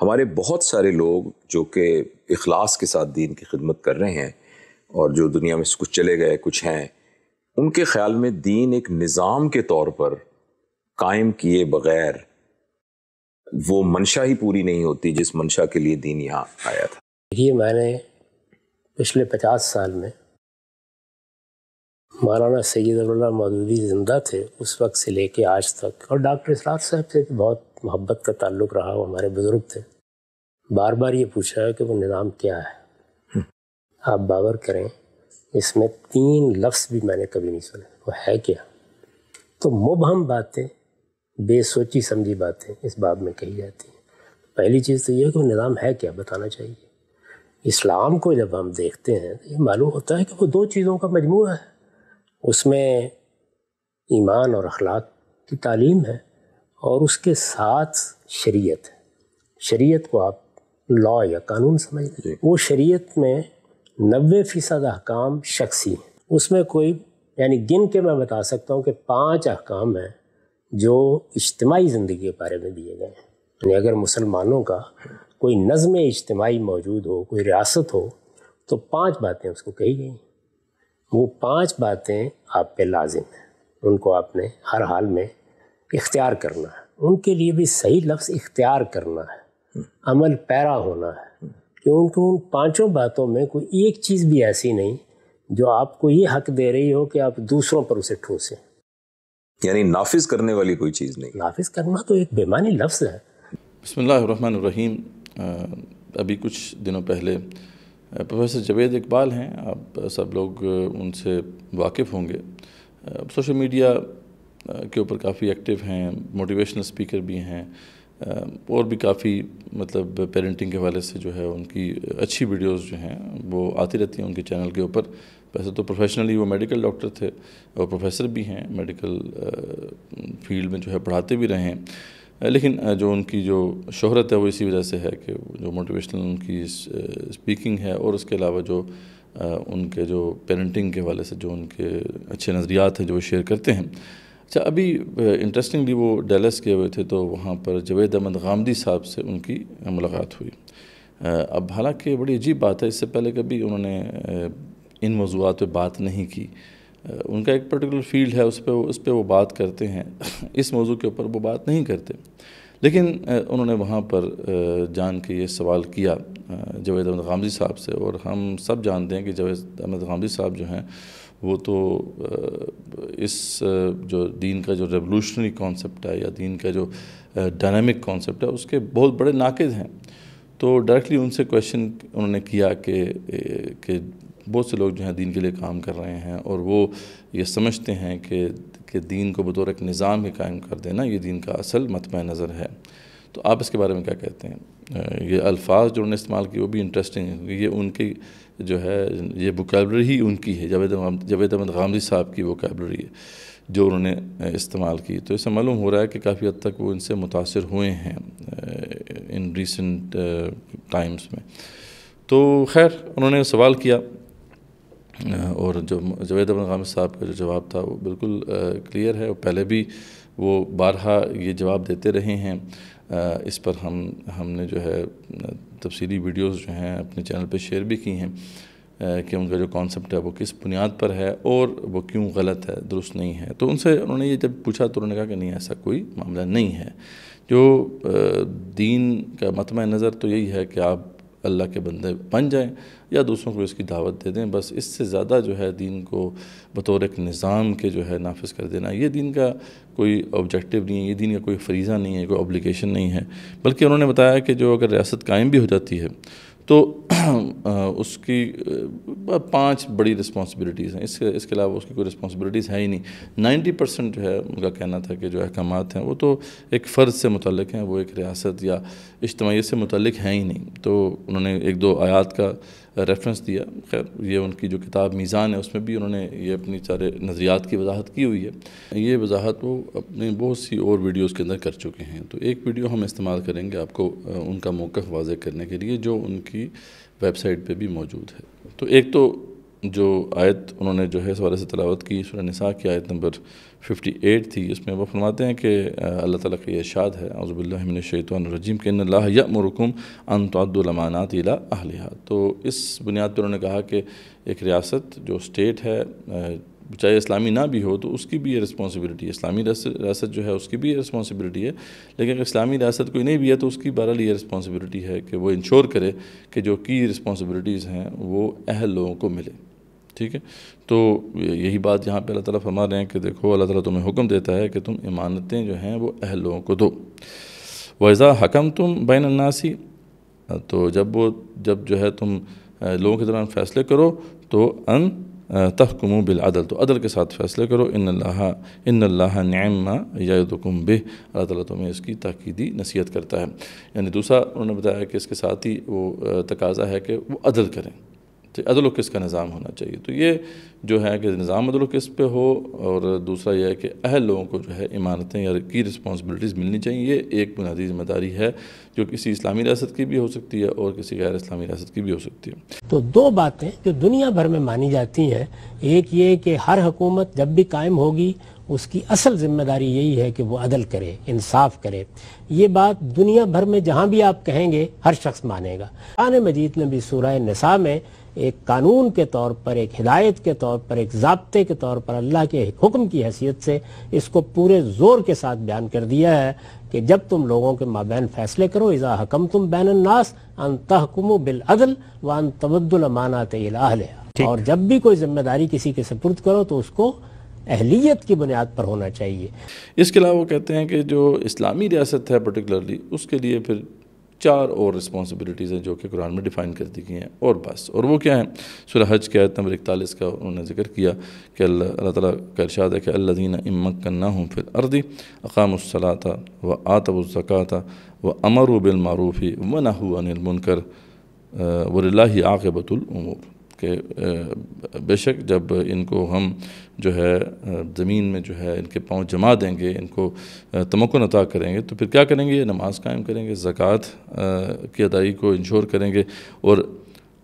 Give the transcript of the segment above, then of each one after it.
हमारे बहुत सारे लोग जो कि इखलास के साथ दीन की खिदमत कर रहे हैं और जो दुनिया में कुछ चले गए कुछ हैं उनके ख्याल में दीन एक निज़ाम के तौर पर कायम किए बगैर वो मंशा ही पूरी नहीं होती जिस मंशा के लिए दीन यहाँ आया था देखिए मैंने पिछले पचास साल में मौलाना सैदी मौदूदी ज़िंदा थे उस वक्त से लेके आज तक और डॉक्टर इसराज साहब से भी बहुत मोहब्बत का ताल्लुक रहा वो हमारे बुज़ुर्ग थे बार बार ये पूछा है कि वो निज़ाम क्या है हम्म। आप बावर करें इसमें तीन लफ्ज़ भी मैंने कभी नहीं सुने वो है क्या तो मुबहम बातें बेसोची समझी बातें इस बाब में कही जाती हैं पहली चीज़ तो ये है कि वो निज़ाम है क्या बताना चाहिए इस्लाम को जब हम देखते हैं तो ये मालूम होता है कि वो दो चीज़ों का मजमू है उसमें ईमान और अखलाक की तालीम है और उसके साथ शरीयत है शरीयत को आप लॉ या कानून समझ लीजिए वो शरीयत में नबे फ़ीसद अहकाम शख्सी हैं उसमें कोई यानी गिन के मैं बता सकता हूँ कि पाँच अहकाम हैं जो इज्तमाही ज़िंदगी के बारे में दिए गए हैं यानी अगर मुसलमानों का कोई नज़म इज्तमाही मौजूद हो कोई रियासत हो तो पांच बातें उसको कही गई वो पांच बातें आप पे लाजिम हैं उनको आपने हर हाल में इख्तियार करना है उनके लिए भी सही लफ्ज़ इख्तियार करना है अमल पैरा होना है क्योंकि उन पांचों बातों में कोई एक चीज़ भी ऐसी नहीं जो आपको ये हक दे रही हो कि आप दूसरों पर उसे ठूसें यानी नाफिज करने वाली कोई चीज़ नहीं नाफिज करना तो एक बेमानी लफ्ज़ है बसमीम अभी कुछ दिनों पहले प्रोफेसर जवेद इकबाल हैं आप सब लोग उनसे वाकिफ़ होंगे सोशल मीडिया के ऊपर काफ़ी एक्टिव हैं मोटिवेशनल स्पीकर भी हैं और भी काफ़ी मतलब पेरेंटिंग के हवाले से जो है उनकी अच्छी वीडियोस जो हैं वो आती रहती हैं उनके चैनल के ऊपर वैसे तो प्रोफेशनली वो मेडिकल डॉक्टर थे और प्रोफेसर भी हैं मेडिकल फील्ड में जो है पढ़ाते भी रहे हैं लेकिन जो उनकी जो शोहरत है वो इसी वजह से है कि जो मोटिवेशनल उनकी स्पीकिंग है और उसके अलावा जो उनके जो पेरेंटिंग के हवाले से जो उनके अच्छे नज़रियात हैं जो शेयर करते हैं अच्छा अभी इंटरेस्टिंगली वो डेलस गए हुए थे तो वहाँ पर जवेद अहमद गामदी साहब से उनकी मुलाकात हुई अब हालांकि बड़ी अजीब बात है इससे पहले कभी उन्होंने इन मौजूद पर बात नहीं की उनका एक पर्टिकुलर फील्ड है उस पर उस पर वो बात करते हैं इस मौजू के ऊपर वो बात नहीं करते लेकिन उन्होंने वहाँ पर जान के ये सवाल किया जवेद अहमद गामजी साहब से और हम सब जानते हैं कि जवेद अहमद गामजी साहब जो हैं वो तो इस जो दीन का जो रेवोल्यूशनरी कॉन्सेप्ट है या दीन का जो डायनामिक कॉन्सेप्ट है उसके बहुत बड़े नाकद हैं तो डायरेक्टली उनसे क्वेश्चन उन्होंने किया कि कि बहुत से लोग जो हैं दीन के लिए काम कर रहे हैं और वो ये समझते हैं कि कि दीन को बतौर एक निज़ाम ही कायम कर देना ये दीन का असल मतम नज़र है तो आप इसके बारे में क्या कहते हैं ये अल्फाज जो उन्होंने इस्तेमाल किए वो भी इंटरेस्टिंग है ये उनकी जो है ये वोकेबलरी ही उनकी है जावेद जावेद अहमद गामजी साहब की वोकेबलरी है जो उन्होंने इस्तेमाल की तो इससे मालूम हो रहा है कि काफ़ी हद तक वो इनसे मुतासर हुए हैं इन रिसेंट टाइम्स में तो खैर उन्होंने सवाल किया और जो जवेद अहमद गामिद साहब का जो जवाब था वो बिल्कुल क्लियर है और पहले भी वो बारहा ये जवाब देते रहे हैं इस पर हम हमने जो है तफसीली वीडियोस जो हैं अपने चैनल पे शेयर भी की हैं कि उनका जो कॉन्सेप्ट है वो किस बुनियाद पर है और वो क्यों गलत है दुरुस्त नहीं है तो उनसे उन्होंने ये जब पूछा तो उन्होंने कहा कि नहीं ऐसा कोई मामला नहीं है जो दीन का मतम नज़र तो यही है कि आप अल्लाह के बंदे बन जाएं या दूसरों को इसकी दावत दे दें बस इससे ज़्यादा जो है दीन को बतौर एक निज़ाम के जो है नाफिज कर देना ये दीन का कोई ऑब्जेक्टिव नहीं है ये दीन का कोई फरीज़ा नहीं है कोई ऑब्लिकेशन नहीं है बल्कि उन्होंने बताया कि जो अगर रियासत कायम भी हो जाती है तो उसकी पांच बड़ी रिस्पॉन्सिबिलिटीज़ हैं इसके इसके अलावा उसकी कोई रिस्पॉन्सिबिलिटीज़ है ही नहीं नाइन्टी परसेंट जो है उनका कहना था कि जो अहकाम हैं वो तो एक फ़र्ज से मुतलक हैं वो एक रियासत या इज्तमी से मुतलक हैं ही नहीं तो उन्होंने एक दो आयात का रेफरेंस दिया खैर ये उनकी जो किताब मीज़ान है उसमें भी उन्होंने ये अपनी सारे नज़रियात की वजाहत की हुई है ये वजाहत वो अपने बहुत सी और वीडियोज़ के अंदर कर चुके हैं तो एक वीडियो हम इस्तेमाल करेंगे आपको उनका मौक़ वाज करने के लिए जो उनकी वेबसाइट पर भी मौजूद है तो एक तो जो आयत उन्होंने जो है वाले से तलावत की सुर नसा की आयत नंबर 58 थी उसमें वो फरमाते हैं कि अल्लाह ताला का इरशाद है अज़बिल्लिन शैतरजीम के मरकुम अन तदुलमानात इला अहलिया तो इस बुनियाद पर उन्होंने कहा कि एक रियासत जो स्टेट है चाहे इस्लामी ना भी हो तो उसकी भी ये रिस्पॉन्सिबिलिटी है इस्लामी रियासत जो है उसकी भी ये रिस्पॉन्सिबिलिटी है लेकिन अगर इस्लामी रियासत कोई नहीं भी है तो उसकी बहरहाल ये रिस्पॉन्सिबिलिटी है कि वो इंश्योर करे कि जो की रिस्पॉन्सिबिलिटीज़ हैं वो अहल लोगों को मिले ठीक है तो यही बात यहाँ पे अल्लाह ताला फरमा रहे हैं कि देखो अल्लाह ताला तुम्हें हुक्म देता है कि तुम इमानतें जो हैं वो अहल लोगों को दो वज़ा हकम तुम बैन अन्नासी तो जब वो जब जो है तुम लोगों के दौरान फैसले करो तो अन तहकुम अदल तो अदल के साथ फैसले करो इन अल्लाह इन अल्लाह न्यामा बे अल्लाह ताला तुम्हें इसकी ताकीदी नसीहत करता है यानी दूसरा उन्होंने बताया कि इसके साथ ही वो तकाजा है कि वो अदल करें तो अदल किस का निज़ाम होना चाहिए तो ये जो है कि निज़ाम अदल किस पे हो और दूसरा यह है कि अहल लोगों को जो है इमारतें या की रिस्पॉन्सिबिलिटीज़ मिलनी चाहिए ये एक बुनियादी जिम्मेदारी है जो किसी इस्लामी रियासत की भी हो सकती है और किसी गैर इस्लामी रियासत की भी हो सकती है तो दो बातें जो दुनिया भर में मानी जाती हैं एक ये कि हर हुकूमत जब भी कायम होगी उसकी असल जिम्मेदारी यही है कि वो अदल करे इंसाफ करे ये बात दुनिया भर में जहाँ भी आप कहेंगे हर शख्स मानेगा कुरान मजीद ने भी सूरह नसा में एक कानून के तौर पर एक हिदायत के तौर पर एक जबते के तौर पर अल्लाह के हुक्म की हैसियत से इसको पूरे ज़ोर के साथ बयान कर दिया है कि जब तुम लोगों के माबैन फैसले करो इज़ा हकम तुम बैन नास अन तहकुम बिल अदल व अन तबद्दुल माना और जब भी कोई जिम्मेदारी किसी के सपुर्द करो तो उसको अहलीत की बुनियाद पर होना चाहिए इसके अलावा वो कहते हैं कि जो इस्लामी रियासत है पर्टिकुलरली उसके लिए फिर चार और रिस्पॉन्सिबिलिटीज़ हैं जो कि कुरान में डिफ़ाइन कर दी गई हैं और बस और वो क्या हैं सुरह हज के आयत नंबर इकतालीस का उन्होंने जिक्र किया कि अल्लाह ताला का इरशाद है कि अल्लादीन इमक करना हूँ फिर अर्दी अकामसला था व आतबुज़क़ा था व अमर बिलमारूफ़ी व नाहू अनिलमनकर वल्ला आकबतुलमूर कि बेशक जब इनको हम जो है ज़मीन में जो है इनके पाँव जमा देंगे इनको तमक्न अता करेंगे तो फिर क्या करेंगे नमाज़ कायम करेंगे ज़क़़त की अदाई को इंश्योर करेंगे और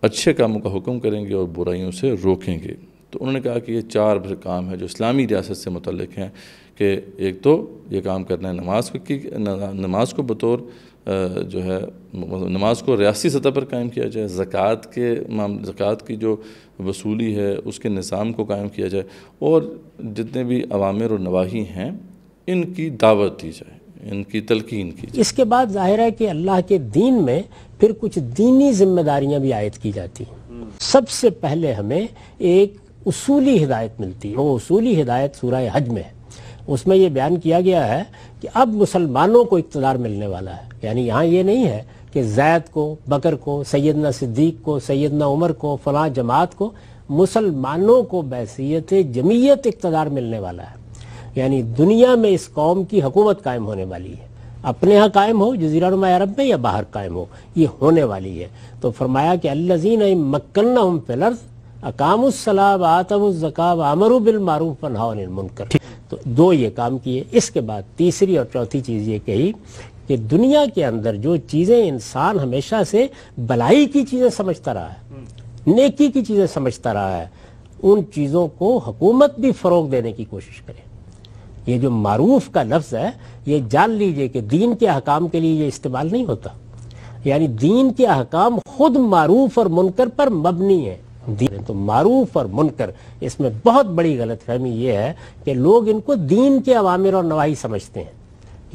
अच्छे कामों का हुक्म करेंगे और बुराइयों से रोकेंगे तो उन्होंने कहा कि ये चार काम है जो इस्लामी रियासत से मतलब हैं कि एक तो ये काम करना है नमाज की नमाज को बतौर जो है नमाज को रियासी सतह पर कायम किया जाए ज़क़़त के माम ज़क़़त की जो वसूली है उसके निज़ाम को कायम किया जाए और जितने भी अवामिर और नवाही हैं इनकी दावत दी जाए इनकी तलकिन की जाए। इसके बाद ज़ाहिर है कि अल्लाह के दीन में फिर कुछ दीनी जिम्मेदारियाँ भी आयद की जाती हैं सबसे पहले हमें एक उसूली हिदायत मिलती है वो उसूली हिदायत सूरा हज में है उसमें ये बयान किया गया है कि अब मुसलमानों को इकतदार मिलने वाला है यानी यहाँ ये नहीं है कि जैद को बकर को सैदना सिद्दीक को सैदना उमर को फला जमात को मुसलमानों को बैसीत जमीयत इकतदार मिलने वाला है यानी दुनिया में इस कौम की हकूमत कायम होने वाली है अपने यहाँ कायम हो जजीरा जजीरानुमा अरब में या बाहर कायम हो ये होने वाली है तो फरमाया कि अल्लजीन मक्कन्ना हम फिलर्ज अकामुसलाब आतम जकाब आमरू बिल मारूफ मनहाउन मुनकर तो दो ये काम किए इसके बाद तीसरी और चौथी चीज़ ये कही कि दुनिया के अंदर जो चीज़ें इंसान हमेशा से भलाई की चीज़ें समझता रहा है हम्म। नेकी की चीज़ें समझता रहा है उन चीज़ों को हुकूमत भी फ़रोग देने की कोशिश करे ये जो मारूफ का लफ्ज़ है ये जान लीजिए कि दीन के अहकाम के लिए ये इस्तेमाल नहीं होता यानी दीन के अहकाम खुद मारूफ और मुनकर पर मबनी है दीन तो मारूफ और मुनकर इसमें बहुत बड़ी गलतफहमी यह है कि लोग इनको दीन के अवामिर और नवाही समझते हैं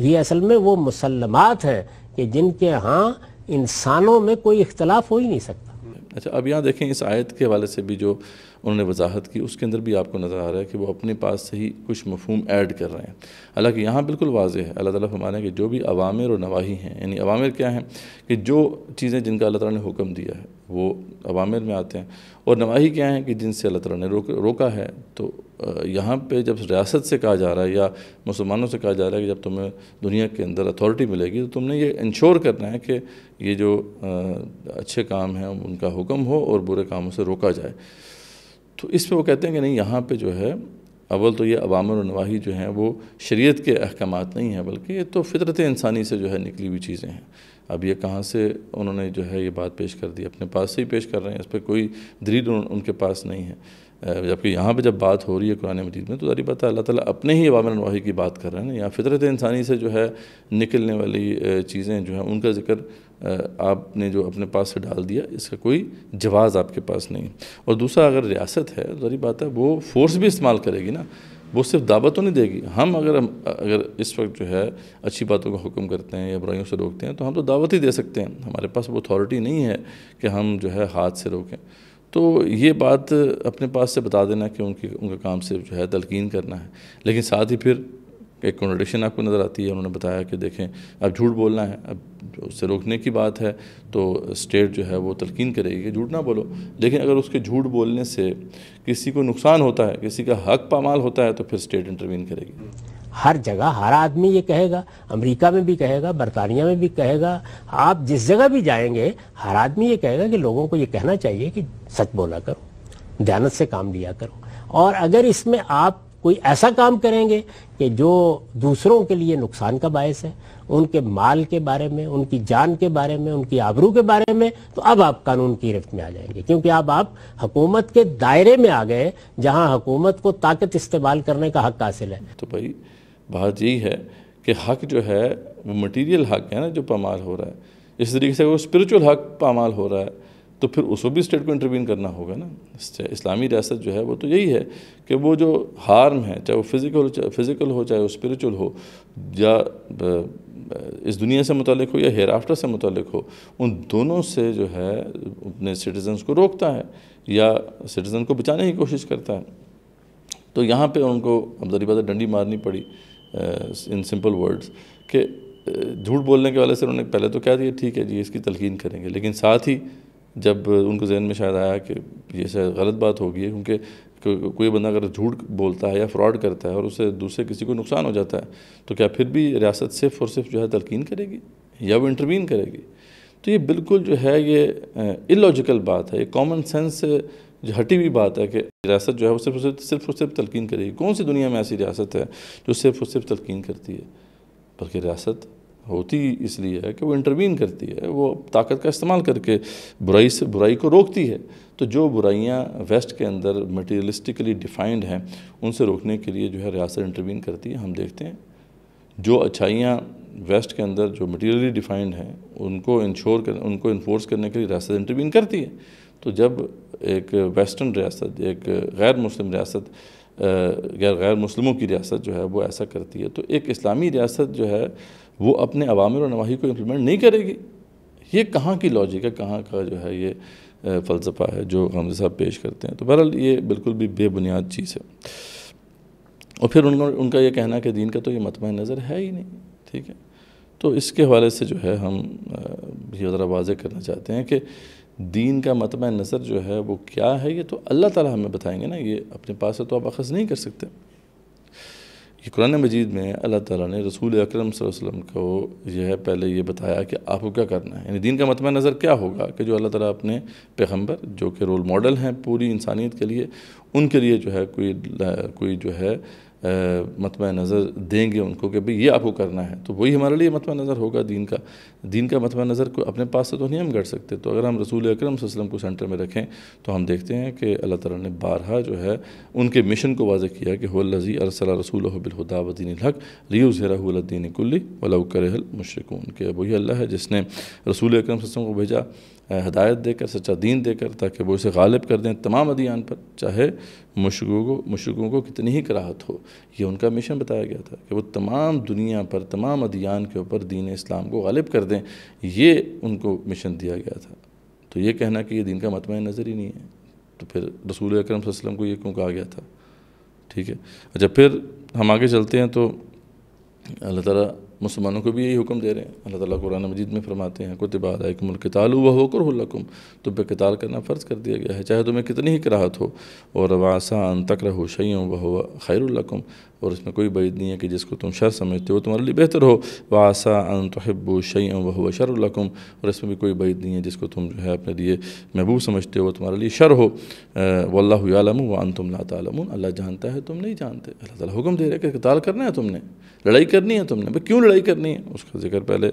ये असल में वो मुसलमात हैं कि जिनके यहाँ इंसानों में कोई इख्तलाफ हो ही नहीं सकता अच्छा अब यहाँ देखें इस आयत के हवाले से भी जो उन्होंने वजाहत की उसके अंदर भी आपको नज़र आ रहा है कि वो अपने पास से ही कुछ मफहम ऐड कर रहे हैं हालाँकि यहाँ बिल्कुल वाज है अल्लाह ताली फरमाना कि जो भी अवामिर और नवाही हैं यानी अवामिर क्या हैं कि जो चीज़ें जिनका अल्लाह ताला ने हुक्म दिया है वो अवामिर में आते हैं और नवाही क्या हैं कि जिनसे अल्लाह ताला ने रोक रोका है तो यहाँ पर जब रियासत से कहा जा रहा है या मुसलमानों से कहा जा रहा है कि जब तुम्हें दुनिया के अंदर अथॉरिटी मिलेगी तो तुमने ये इंश्योर करना है कि ये जो अच्छे काम हैं उनका हुक्म हो और बुरे कामों से रोका जाए तो इस पर वो कहते हैं कि नहीं यहाँ पर जो है अव्वल तो ये अवामर नवाही जो हैं वो शरीयत के अहकाम नहीं हैं बल्कि ये तो फितरत इंसानी से जो है निकली हुई चीज़ें हैं अब ये कहाँ से उन्होंने जो है ये बात पेश कर दी अपने पास से ही पेश कर रहे हैं इस पर कोई उन, उनके पास नहीं है जबकि यहाँ पे जब बात हो रही है कुरान मजीद में तो जारी पता है अल्लाह ताला अपने ही अवाम नवाही की बात कर रहे हैं यहाँ फितरत इंसानी से जो है निकलने वाली चीज़ें जो हैं उनका जिक्र आपने जो अपने पास से डाल दिया इसका कोई जवाज़ आपके पास नहीं और दूसरा अगर रियासत है जरी तो बात है वो फोर्स भी इस्तेमाल करेगी ना वो सिर्फ दावा तो नहीं देगी हम अगर हम अगर इस वक्त जो है अच्छी बातों का हुक्म करते हैं या बुराइयों से रोकते हैं तो हम तो दावत ही दे सकते हैं हमारे पास वो अथॉरिटी नहीं है कि हम जो है हाथ से रोकें तो ये बात अपने पास से बता देना कि उनकी उनका काम सिर्फ जो है तलकिन करना है लेकिन साथ ही फिर एक कॉन्ट्रडिक्शन आपको नज़र आती है उन्होंने बताया कि देखें अब झूठ बोलना है अब उससे रोकने की बात है तो स्टेट जो है वो तलकिन करेगी कि झूठ ना बोलो लेकिन अगर उसके झूठ बोलने से किसी को नुकसान होता है किसी का हक पामाल होता है तो फिर स्टेट इंटरवीन करेगी हर जगह हर आदमी ये कहेगा अमेरिका में भी कहेगा बरतानिया में भी कहेगा आप जिस जगह भी जाएंगे हर आदमी ये कहेगा कि लोगों को ये कहना चाहिए कि सच बोला करो ध्यानत से काम लिया करो और अगर इसमें आप कोई ऐसा काम करेंगे कि जो दूसरों के लिए नुकसान का बायस है उनके माल के बारे में उनकी जान के बारे में उनकी आबरू के बारे में तो अब आप कानून की गिरफ्त में आ जाएंगे क्योंकि अब आप हुकूमत के दायरे में आ गए जहां हकूमत को ताकत इस्तेमाल करने का हक हासिल है तो भाई बात यही है कि हक जो है वो मटीरियल हक है ना जो पामाल हो रहा है इस तरीके से वो स्पिरिचुअल हक पामाल हो रहा है तो फिर उसको भी स्टेट को इंटरवीन करना होगा ना इस्लामी रियासत जो है वो तो यही है कि वो जो हार्म है चाहे वो फिज़िकल फिज़िकल हो चाहे वो स्पिरिचुअल हो या इस दुनिया से मुतल हो या हेयर आफ्टर से मुतल हो उन दोनों से जो है अपने सिटीज़न्स को रोकता है या सिटीज़न को बचाने की कोशिश करता है तो यहाँ पर उनको अब जरिए बात डंडी मारनी पड़ी इन सिंपल वर्ड्स के झूठ बोलने के वाले से उन्होंने पहले तो कह दिया ठीक है जी इसकी तलकिन करेंगे लेकिन साथ ही जब उनको जहन में शायद आया कि ये शायद गलत बात होगी क्योंकि कोई बंदा अगर झूठ बोलता है या फ्रॉड करता है और उसे दूसरे किसी को नुकसान हो जाता है तो क्या फिर भी रियासत सिर्फ और सिर्फ जो है तलकिन करेगी या वो इंटरवीन करेगी तो ये बिल्कुल जो है ये इलॉजिकल बात है ये कॉमन सेंस से जो हटी हुई बात है कि रियासत जो है वो सिर्फ सिर्फ सिर्फ और सिर्फ तलकिन करेगी कौन सी दुनिया में ऐसी रियासत है जो सिर्फ और सिर्फ तलकिन करती है बल्कि रियासत होती इसलिए है कि वो इंटरवीन करती है वो ताकत का इस्तेमाल करके बुराई से बुराई को रोकती है तो जो बुराइयाँ वेस्ट के अंदर मटेरियलिस्टिकली डिफाइंड हैं उनसे रोकने के लिए जो है रियासत इंटरवीन करती है हम देखते हैं जो अच्छाइयाँ वेस्ट के अंदर जो मटेरियली डिफाइंड हैं उनको इंश्योर कर उनको इन्फोर्स करने के लिए रियासत इंटरवीन करती है तो जब एक वेस्टर्न रियासत एक गैर मुस्लिम रियासत गैर गैर मुस्लिमों की रियासत जो है वो ऐसा करती है तो एक इस्लामी रियासत जो है वो अपने अवामिर और नवाही को इम्प्लीमेंट नहीं करेगी ये कहाँ की लॉजिक है कहाँ का जो है ये फ़लसफ़ा है जो हम साहब पेश करते हैं तो बहरहाल ये बिल्कुल भी बेबुनियाद चीज़ है और फिर उनका उनका ये कहना कि दीन का तो ये मतम नज़र है ही नहीं ठीक है तो इसके हवाले से जो है हम ये ज़रा वाज करना चाहते हैं कि दीन का मतम नज़र जो है वो क्या है ये तो अल्लाह ताला हमें बताएंगे ना ये अपने पास से तो आप अखज़ नहीं कर सकते कि कुरान मजीद में अल्लाह ताला ने रसूल अकरम वसल्लम को यह है पहले ये बताया कि आपको क्या करना है यानी दीन का मतम मतलब नज़र क्या होगा कि जो अल्लाह ताला अपने पैगम्बर जो कि रोल मॉडल हैं पूरी इंसानियत के लिए उनके लिए जो है कोई कोई जो है मतम नज़र देंगे उनको कि भाई ये आपको करना है तो वही हमारे लिए मतम नज़र होगा दीन का दीन का मतम नज़र को अपने पास से तो नहीं हम गढ़ सकते तो अगर हम रसूल अक्रम वसलम को सेंटर में रखें तो हम देखते हैं कि अल्लाह ताला ने बारहा जो है उनके मिशन को वाज़ किया कि होल्लजी अरसला रसूल बिलहुदा वदीन हक रियो ज़रादीन कुल्ली वलकर मुशरकून के वही अल्लाह है जिसने रसूल अक्रम को भेजा हदायत देकर सच्चा दीन देकर ताकि वो उसे गालिब कर दें तमाम अदियान पर चाहे मशकों को मशकों को कितनी ही कराहत हो ये उनका मिशन बताया गया था कि वो तमाम दुनिया पर तमाम अदियान के ऊपर दीन इस्लाम को गालिब कर दें ये उनको मिशन दिया गया था तो ये कहना कि ये दीन का मतम मतलब नज़र ही नहीं है तो फिर रसूल अक्रम वसलम को ये क्यों कहा गया था ठीक है अच्छा फिर हम आगे चलते हैं तो अल्लाह ताला मुसलमानों को भी यही हुक्म दे रहे हैं अल्लाह ताला कुरान मजीद में फरमाते हैं कुतबादाकुमकताल व होकुरकुम तुम तो पे कताल करना फ़र्ज़ कर दिया गया है चाहे तुम्हें कितनी ही कराहत हो और रवासान तक रहो शैयों वह खैरकम और इसमें कोई बैद नहीं है कि जिसको तुम शर समझते हो तुम्हारे लिए बेहतर हो वासा अन तहब्बो शैयों वह शरकुम और इसमें भी कोई बैद नहीं है जिसको तुम जो है अपने लिए महबूब समझते हो तुम्हारे लिए शर हो वल्लाम वन तुम ला तलम अल्लाह जानता है तुम नहीं जानते अल्लाह ताला हुक्म दे रहे कि कताल करना है तुमने लड़ाई करनी है तुमने भाई क्यों लड़ाई करनी है उसका जिक्र पहले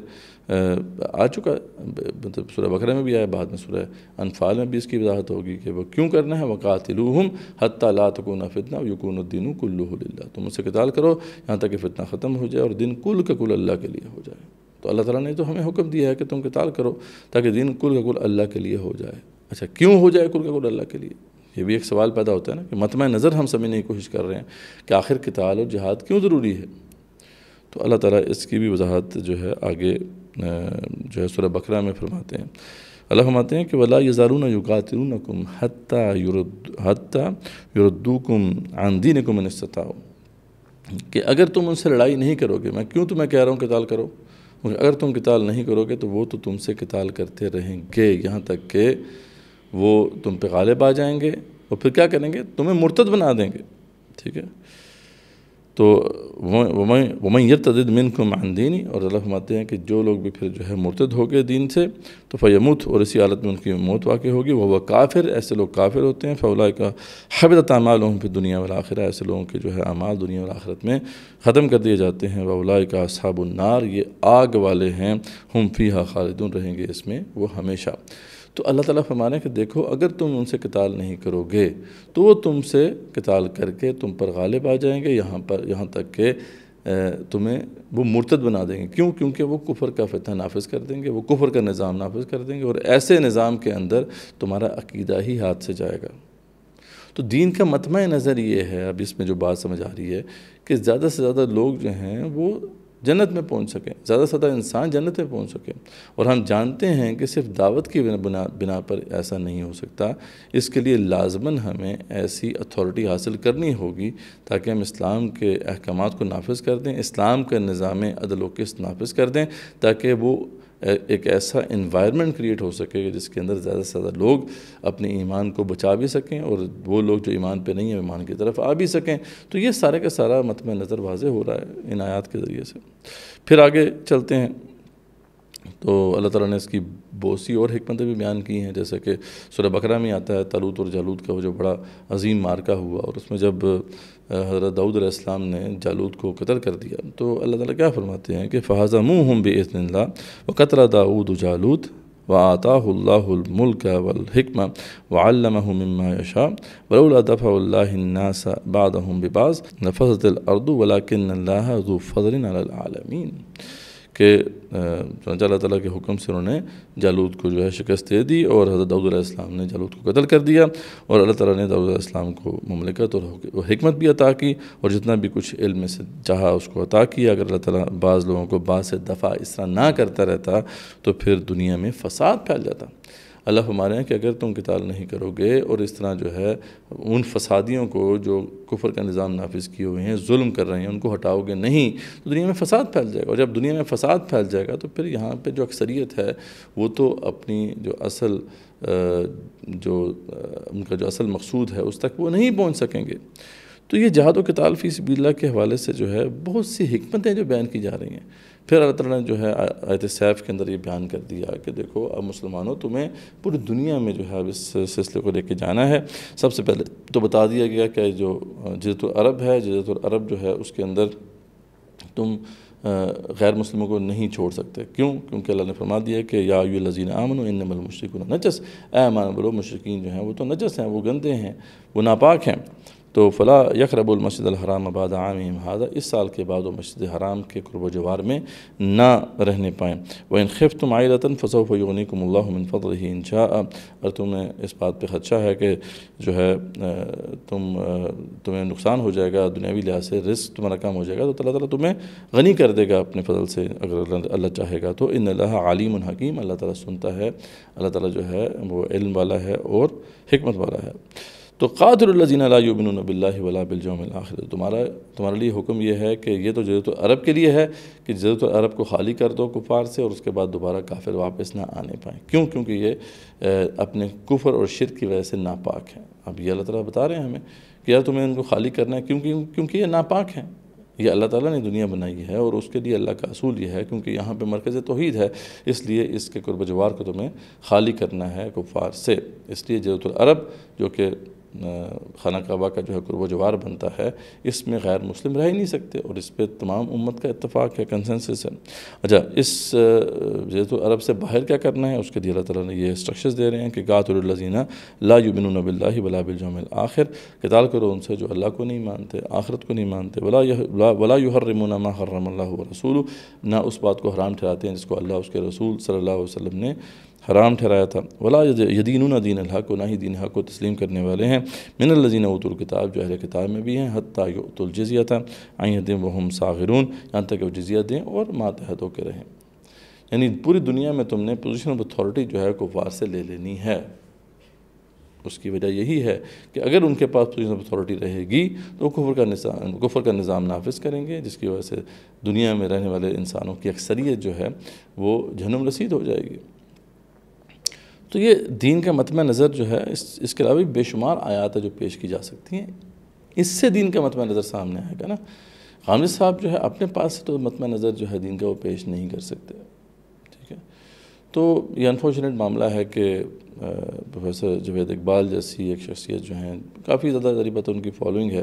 आ चुका है मतलब सुरह बकर में भी आया बाद में सुरह अनफाल में भी इसकी वजाहत होगी कि वह क्यों करना है वक़ातिलूहम हती लातकून फ़ितना यकूनद्दीन कुल्लूल तुम उससे कताल करो यहाँ तक कि फ़ितना ख़त्म हो जाए और दिन कुल का कुल अल्लाह के लिए हो जाए तो अल्लाह ताला ने तो हमें हुक्म दिया है कि तुम कताल करो ताकि दिन कुल का कुल अल्लाह के लिए हो जाए अच्छा क्यों हो जाए कुल का कुल अल्लाह के लिए ये भी एक सवाल पैदा होता है ना कि मतम नज़र हम समझने की कोशिश कर रहे हैं कि आखिर किताल और जहाद क्यों ज़रूरी है तो अल्लाह ताला इसकी भी वजाहत जो है आगे जो है सुरह बकरा में फरमाते हैं अल्लाह फरमाते हैं कि वला यजारून युकातिरुनकुम हत्ता युरद हत्ता युरद्दूकुम आंदीनकुम इनस्तताओ कि अगर तुम उनसे लड़ाई नहीं करोगे मैं क्यों तुम्हें कह रहा हूँ किताल करो अगर तुम किताल नहीं करोगे तो वो तो तुमसे किताल करते रहेंगे यहाँ तक कि वो तुम पे गालिब आ जाएंगे और फिर क्या करेंगे तुम्हें मुर्तद बना देंगे ठीक है तो वमई यतद मिन को मानदीनी और अल्लाह फरमाते हैं कि जो लोग भी फिर जो है मुर्तद हो गए दीन से तो फ़यमूत और इसी हालत में उनकी मौत वाक़ होगी वह वह काफिर ऐसे लोग काफिर होते हैं फ़ौला का हबरत अमाल फिर दुनिया वाल आखिर ऐसे लोगों के जो है अमाल दुनिया वाल आखिरत में ख़त्म कर दिए जाते हैं वौला का साबुनार ये आग वाले हैं हम फ़ी हा खालिदन रहेंगे इसमें वो हमेशा तो अल्लाह ताला फरमाने कि देखो अगर तुम उनसे कताल नहीं करोगे तो वो तुमसे कताल करके तुम पर गालिब आ जाएंगे यहाँ पर यहाँ तक के तुम्हें वो मुर्तद बना देंगे क्यों क्योंकि वो कुफर का फितना नाफिज कर देंगे वो कुफर का निज़ाम नाफिज कर देंगे और ऐसे निज़ाम के अंदर तुम्हारा अकीदा ही हाथ से जाएगा तो दीन का मतम नज़र ये है अब इसमें जो बात समझ आ रही है कि ज़्यादा से ज़्यादा लोग जो हैं वो जन्नत में पहुंच सकें ज़्यादा से ज़्यादा इंसान जन्नत में पहुंच सके और हम जानते हैं कि सिर्फ दावत की बिना पर ऐसा नहीं हो सकता इसके लिए लाजमन हमें ऐसी अथॉरिटी हासिल करनी होगी ताकि हम इस्लाम के अहकाम को नाफज कर दें इस्लाम का निज़ाम अदलोक नाफज कर दें ताकि वो एक ऐसा इन्वायरमेंट क्रिएट हो सके जिसके अंदर ज़्यादा से ज़्यादा लोग अपने ईमान को बचा भी सकें और वो लोग जो ईमान पर नहीं है ईमान की तरफ आ भी सकें तो ये सारे का सारा मतम नज़र वाजे हो रहा है इन आयात के ज़रिए से फिर आगे चलते हैं तो अल्लाह ताला ने इसकी बहुत सी और हमतें भी बयान की हैं जैसे कि सुरह बकरा में आता है तलूत और जालूत का वो जो बड़ा अजीम मार्का हुआ और उसमें जब हज़रत दाऊद अलैहिस्सलाम ने जालूद को कतल कर दिया तो अल्लाह ताला क्या फरमाते हैं कि फ़हाज़ा मुँह हम भी बेसनला व कतरा दाऊद जालूद व आतामुल्क वलहकमा वल्लमा यशा वलदफ़ाल्लासा बाद हम बिबाज नफ़सत अर्द वलाकिन फ़जरिन आलमीन कि अल्लाह तला के हुक्म से उन्होंने जालूद को जो है शिकस्त दे दी और हज़रत इस्लाम ने जालूद को कतल कर दिया और अल्लाह ताली ने दाऊदम को ममलिकत और हमत भी अता की और जितना भी कुछ इल्म में से चाहा उसको अता किया अगर अल्लाह ताली बाज़ लोगों को बाज़ से दफ़ा इस तरह ना करता रहता तो फिर दुनिया में फ़साद फैल जाता अल्लाह हमारे हैं कि अगर तुम किताल नहीं करोगे और इस तरह जो है उन फसादियों को जो कुफर का निज़ाम नाफिज किए हुए हैं जुल्म कर रहे हैं उनको हटाओगे नहीं तो दुनिया में फ़साद फैल जाएगा और जब दुनिया में फ़साद फैल जाएगा तो फिर यहाँ पर जो अक्सरियत है वो तो अपनी जो असल जो उनका जो असल मकसूद है उस तक वो नहीं पहुँच सकेंगे तो ये जहाद किताल फ़ी के हवाले से जो है बहुत सी हमतें जो बयान की जा रही हैं फिर अल्लाह तला ने जो है आयत सैफ के अंदर ये बयान कर दिया कि देखो अब मुसलमानों तुम्हें पूरी दुनिया में जो है अब इस सिलसिले को लेके जाना है सबसे पहले तो बता दिया गया कि जो जजरत अरब है जजरत अरब जो है उसके अंदर तुम गैर मुस्लिमों को नहीं छोड़ सकते क्यों क्योंकि अल्लाह ने फरमा दिया कि या यू लजीन आमन इन नमल मुशरक नजस ए मान बलो मुशरकिन जो हैं वो तो नजस हैं वो गंदे हैं वो नापाक हैं तो फ़ला मस्जिद हराम आबाद आम हादा इस साल के बाद वो मस्जिद हराम के कुरब जवार में ना रहने पाएँ व इन खिफ तुम आई रतन फत रही ही इंशा और तुम्हें इस बात पर खदशा है कि जो है तुम तुम्हें नुकसान हो जाएगा दुनियावी लिहाज से रिस्क तुम्हारा कम हो जाएगा तो अल्लाह ताली तुम्हें गनी कर देगा अपने फजल से अगर अल्लाह चाहेगा तो इन आलिम हकीम अल्लाह ताली सुनता है अल्लाह ताली जो है वो इल्म वाला है और हमत वाला है तो क़ातरजीनबिन बिल्लाबिलजमिलआखिर तो तुम्हारा तुम्हारे लिए हुक्म यह है कि ये तो जरूरत अरब के लिए है कि जरूरत अरब को खाली कर दो कुफार से और उसके बाद दोबारा काफिर वापस ना आने पाएँ क्यों क्योंकि ये अपने कुफर और शिर की वजह से नापाक हैं अब ये अल्लाह ताला बता रहे हैं हमें कि यार तुम्हें इनको खाली करना है क्योंकि क्योंकि ये नापाक हैं ये अल्लाह ताला ने दुनिया बनाई है और उसके लिए अल्लाह का असूल ये है क्योंकि यहाँ पे मरकज़ तोहद है इसलिए इसके कुर्बजवार को तुम्हें खाली करना है कुफार से इसलिए जरूरत अरब जो कि खाना काबा का जो है कुरब जवार बनता है इसमें गैर मुस्लिम रह ही नहीं सकते और इस पर तमाम उम्मत का इतफ़ाक़ है कंसेंसस है अच्छा इस जैत अरब से बाहर क्या करना है उसके लिए अल्लाह ने ये इंस्ट्रक्शन दे रहे हैं कि गातुलजीना ला युबिन बिल्ला वलाबिलजमिल आखिर किताल करो उनसे जो अल्लाह को नहीं मानते आखरत को नहीं मानते वला वला युहरमोना मा हर्रम रसूल ना उस बात को हराम ठहराते हैं जिसको अल्लाह उसके रसूल सल्ला वसम ने हराम ठहराया था वला यदीन दीन हक ना ही दीन हक को तस्लीम करने वाले हैं मिनल लजीन उतुलकताब जो अहल किताब में भी हैं हत्यातुलजिया था आई दें वहम सागरून यहाँ तक वो जजिया दें और मातहत होकर रहें यानी पूरी दुनिया में तुमने पोजिशन ऑफ अथॉरिटी जो है वार से ले लेनी है उसकी वजह यही है कि अगर उनके पास पोजिशन ऑफ अथॉरिटी रहेगी तो कुफर का निज़ाम कुफर का निज़ाम नाफिज करेंगे जिसकी वजह से दुनिया में रहने वाले इंसानों की अक्सरियत जो है वो जहनम रसीद हो जाएगी तो ये दीन के मतम नज़र जो है इस इसके अलावा भी बेशुमार आयात है जो पेश की जा सकती हैं इससे दीन का मतम नज़र सामने आएगा ना हामिद साहब जो है अपने पास से तो मतम नज़र जो है दीन का वो पेश नहीं कर सकते तो ये अनफॉर्चुनेट मामला है कि प्रोफेसर जवेद इकबाल जैसी एक शख्सियत जो हैं काफ़ी ज़्यादा गरीबत तो उनकी फॉलोइंग है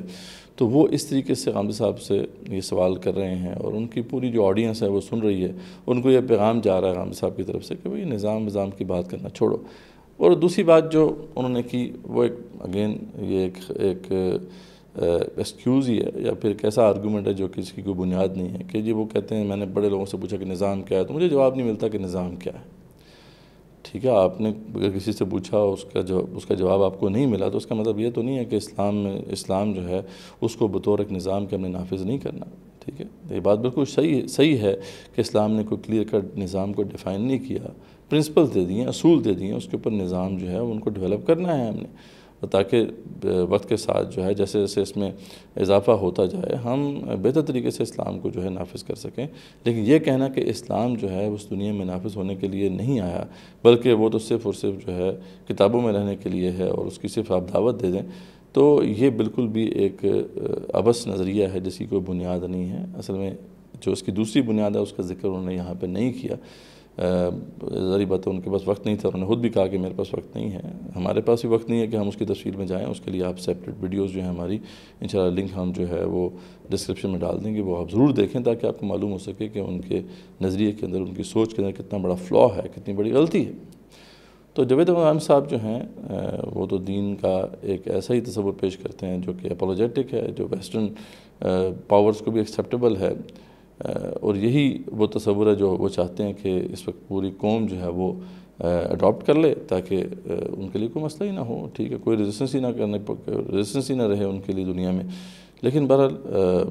तो वो इस तरीके से गांधी साहब से ये सवाल कर रहे हैं और उनकी पूरी जो ऑडियंस है वो सुन रही है उनको ये पैगाम जा रहा है गांधी साहब की तरफ से कि भाई निज़ाम निज़ाम की बात करना छोड़ो और दूसरी बात जो उन्होंने की वो एक अगेन ये एक, एक एक्सक्यूज़ ही है या फिर कैसा आर्गूमेंट है जो किसी की कोई बुनियाद नहीं है कि जी वो कहते हैं मैंने बड़े लोगों से पूछा कि निज़ाम क्या है तो मुझे जवाब नहीं मिलता कि निज़ाम क्या है ठीक है आपने अगर किसी से पूछा उसका जवाब उसका जवाब आपको नहीं मिला तो उसका मतलब ये तो नहीं है कि इस्लाम में इस्लाम जो है उसको बतौर एक निज़ाम के हमने नाफिज नहीं करना ठीक है तो ये बात बिल्कुल सही सही है कि इस्लाम ने कोई क्लियर कट निज़ाम को डिफ़ाइन नहीं किया प्रिंसिपल दे दिए असूल दे दिए उसके ऊपर निज़ाम जो है उनको डेवलप करना है हमने ताकि वक्त के साथ जो है जैसे जैसे इसमें इजाफा होता जाए हम बेहतर तरीके से इस्लाम को जो है नाफिज कर सकें लेकिन ये कहना कि इस्लाम जो है उस दुनिया में नाफिज होने के लिए नहीं आया बल्कि वो तो सिर्फ़ और सिर्फ जो है किताबों में रहने के लिए है और उसकी सिर्फ आप दावत दे दें तो ये बिल्कुल भी एक अबस नज़रिया है जिसकी कोई बुनियाद नहीं है असल में जो उसकी दूसरी बुनियाद है उसका जिक्र उन्होंने यहाँ पर नहीं किया ज़री बात है उनके पास वक्त नहीं था उन्होंने खुद भी कहा कि मेरे पास वक्त नहीं है हमारे पास भी वक्त नहीं है कि हम उसकी तस्वीर में जाएँ उसके लिए आप सेपरेट वीडियोज़ जो है हमारी इन लिंक हम जो है वो डिस्क्रिप्शन में डाल देंगे वो आप ज़रूर देखें ताकि आपको मालूम हो सके कि उनके नज़रिए के अंदर उनकी सोच के अंदर कितना बड़ा फ्लॉ है कितनी बड़ी गलती है तो जवेद अमान साहब जो हैं वो तो दीन का एक ऐसा ही तस्वुर पेश करते हैं जो कि अपोलोजेटिक है जो वेस्टर्न पावर्स को भी एक्सेप्टेबल है और यही वो तस्वुर है जो वो चाहते हैं कि इस वक्त पूरी कौम जो है वो अडॉप्ट कर ले ताकि उनके लिए कोई मसला ही ना हो ठीक है कोई रेजिस्टेंस ही ना करने रेजिस्टेंस ही ना रहे उनके लिए दुनिया में लेकिन बहरहाल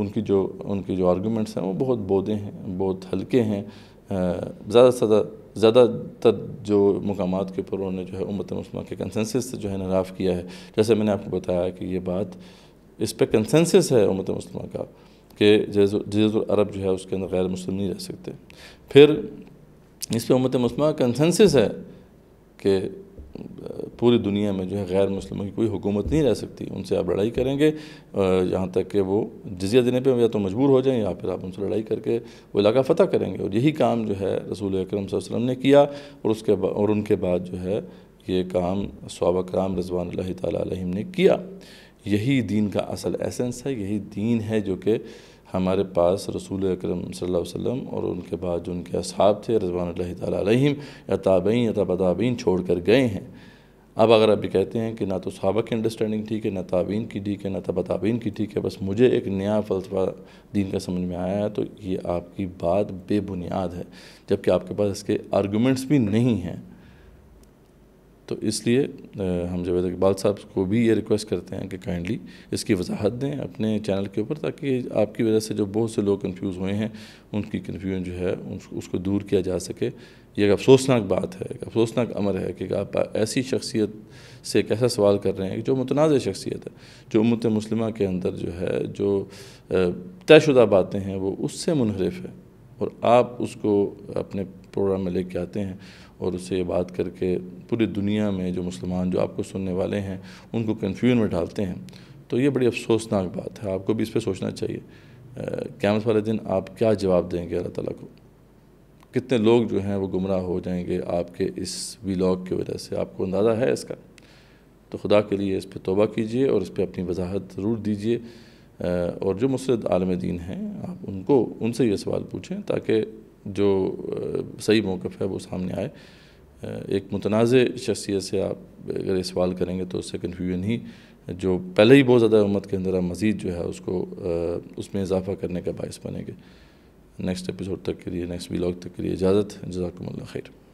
उनकी जो उनकी जो आर्गूमेंट्स हैं वो बहुत बोधे हैं बहुत हल्के हैं ज़्यादा से ज़्यादा ज़्यादातर जो मकाम के ऊपर उन्होंने जो है उमत मुसलमान के कंसेंसिस से जो है नाराफ़ किया है जैसे मैंने आपको बताया कि ये बात इस पर कंसेंसिस है उमत मुसलमान का कि जजर अरब जो है उसके अंदर गैर मुस्लिम नहीं रह सकते फिर इस पर उमत मुसलमान कंसेंसस है कि पूरी दुनिया में जो है गैर मुस्लिमों की कोई हुकूमत नहीं रह सकती उनसे आप लड़ाई करेंगे यहाँ तक कि वो जजिया देने पर या तो मजबूर हो जाए या फिर आप उनसे लड़ाई करके वो इलाका फ़तह करेंगे और यही काम जो है रसूल अक्रम वसम ने किया और उसके और उनके बाद जो है ये काम सबक राम रजवान तम ने किया यही दीन का असल एसेंस है यही दीन है जो कि हमारे पास रसूल अक्रम वसम और उनके बाद जो उनके असहाब थे रजवान तम या ताबीन या तबाताबीन छोड़ कर गए हैं अब अगर अभी कहते हैं कि ना तो सहाबा की अंडरस्टैंडिंग ठीक है ना ताबीन की ठीक है ना तबाताबीन की ठीक है बस मुझे एक नया फ़लसफ़ा दीन का समझ में आया है तो ये आपकी बात बेबुनियाद है जबकि आपके पास इसके आर्गूमेंट्स भी नहीं हैं तो इसलिए हम जावेद इकबाल साहब को भी ये रिक्वेस्ट करते हैं कि काइंडली इसकी वजाहत दें अपने चैनल के ऊपर ताकि आपकी वजह से जो बहुत से लोग कन्फ्यूज़ हुए हैं उनकी कन्फ्यूजन जो है उसको दूर किया जा सके ये अफसोसनाक बात है एक अफसोसनाक अमर है कि आप ऐसी शख्सियत से एक ऐसा सवाल कर रहे हैं जो मुतनाज़ शख्सियत है जो उमत मुस्लिमा के अंदर जो है जो तयशुदा बातें हैं वो उससे मुनहरफ है और आप उसको अपने प्रोग्राम में लेके आते हैं और उससे ये बात करके पूरी दुनिया में जो मुसलमान जो आपको सुनने वाले हैं उनको कन्फ्यूजन में डालते हैं तो ये बड़ी अफसोसनाक बात है आपको भी इस पर सोचना चाहिए क्यामत वाले दिन आप क्या जवाब देंगे अल्लाह ताला को कितने लोग जो हैं वो गुमराह हो जाएंगे आपके इस व्लॉग की वजह से आपको अंदाज़ा है इसका तो खुदा के लिए इस पर तोबा कीजिए और इस पर अपनी वजाहत ज़रूर दीजिए और जो मुसरद आलम दीन हैं आप उनको उनसे ये सवाल पूछें ताकि जो सही मौक़ है वो सामने आए एक मुतनाज़ शख्सियत से आप अगर ये सवाल करेंगे तो उससे कन्फ्यूजन ही जो पहले ही बहुत ज़्यादा उम्मत के अंदर मज़ीद जो है उसको उसमें इजाफा करने का बायस बनेंगे नेक्स्ट एपिसोड तक के लिए नेक्स्ट वीलॉग तक के लिए इजाज़त जजाकमल्ला खैर